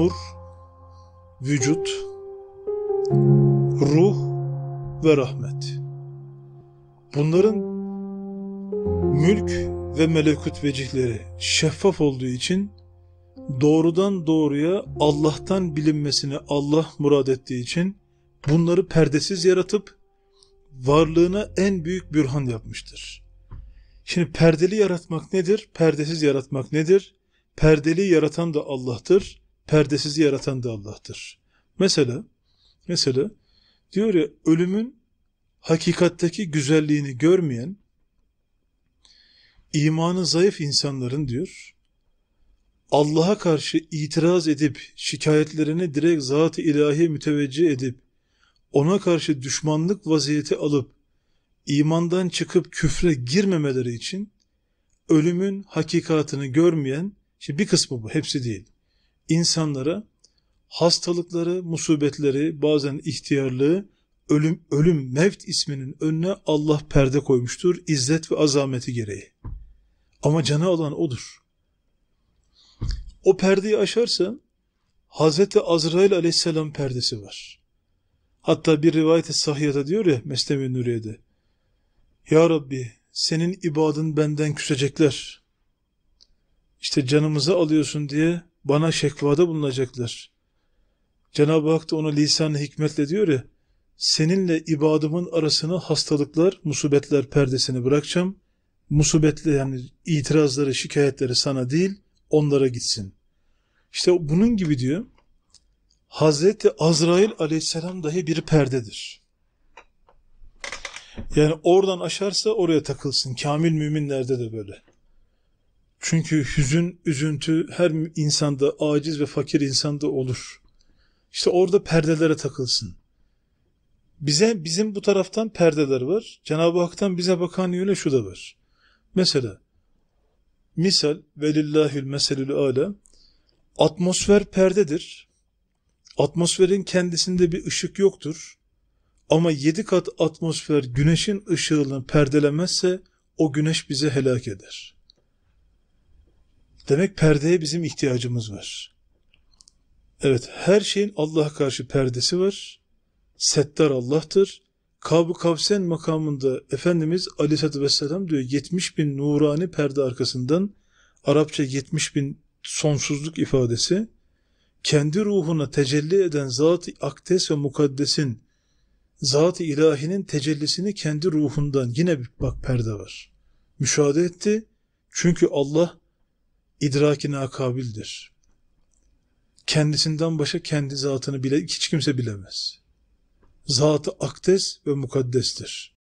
nur, vücut, ruh ve rahmet. Bunların mülk ve melekut vecihleri şeffaf olduğu için doğrudan doğruya Allah'tan bilinmesini Allah murad ettiği için bunları perdesiz yaratıp varlığına en büyük bürhan yapmıştır. Şimdi perdeli yaratmak nedir? Perdesiz yaratmak nedir? Perdeli yaratan da Allah'tır perdesizi yaratan da Allah'tır. Mesela mesela diyor ya ölümün hakikatteki güzelliğini görmeyen imanı zayıf insanların diyor Allah'a karşı itiraz edip şikayetlerini direkt zat-ı ilahiye müteveccih edip ona karşı düşmanlık vaziyeti alıp imandan çıkıp küfre girmemeleri için ölümün hakikatını görmeyen, şimdi bir kısmı bu, hepsi değil insanlara hastalıkları, musibetleri, bazen ihtiyarlığı, ölüm, ölüm, mevt isminin önüne Allah perde koymuştur, izzet ve azameti gereği. Ama canı alan odur. O perdeyi aşarsa, Hazreti Azrail aleyhisselam perdesi var. Hatta bir rivayet-i sahiyata diyor ya, Mesnevi Nuriye'de, Ya Rabbi, senin ibadın benden küsecekler. İşte canımızı alıyorsun diye bana şekvada bulunacaklar. Cenab-ı Hak da ona lisan hikmetle diyor ya, seninle ibadımın arasını hastalıklar, musibetler perdesini bırakacağım. Musibetli yani itirazları, şikayetleri sana değil, onlara gitsin. İşte bunun gibi diyor, Hazreti Azrail aleyhisselam dahi bir perdedir. Yani oradan aşarsa oraya takılsın. Kamil müminlerde de böyle. Çünkü hüzün, üzüntü her insanda, aciz ve fakir insanda olur. İşte orada perdelere takılsın. Bize bizim bu taraftan perdeler var. Cenab-ı Hak'tan bize bakan yöne şu da var. Mesela misal velillahül meselül ala atmosfer perdedir. Atmosferin kendisinde bir ışık yoktur. Ama yedi kat atmosfer güneşin ışığını perdelemezse o güneş bize helak eder. Demek perdeye bizim ihtiyacımız var. Evet her şeyin Allah'a karşı perdesi var. Settar Allah'tır. Kab-ı Kavsen makamında Efendimiz Aleyhisselatü Vesselam diyor 70 bin nurani perde arkasından Arapça 70 bin sonsuzluk ifadesi kendi ruhuna tecelli eden Zat-ı Akdes ve Mukaddes'in Zat-ı İlahi'nin tecellisini kendi ruhundan yine bir bak perde var. Müşahede etti. Çünkü Allah idrakine akabildir. Kendisinden başa kendi zatını bile hiç kimse bilemez. Zatı aktes ve mukaddestir.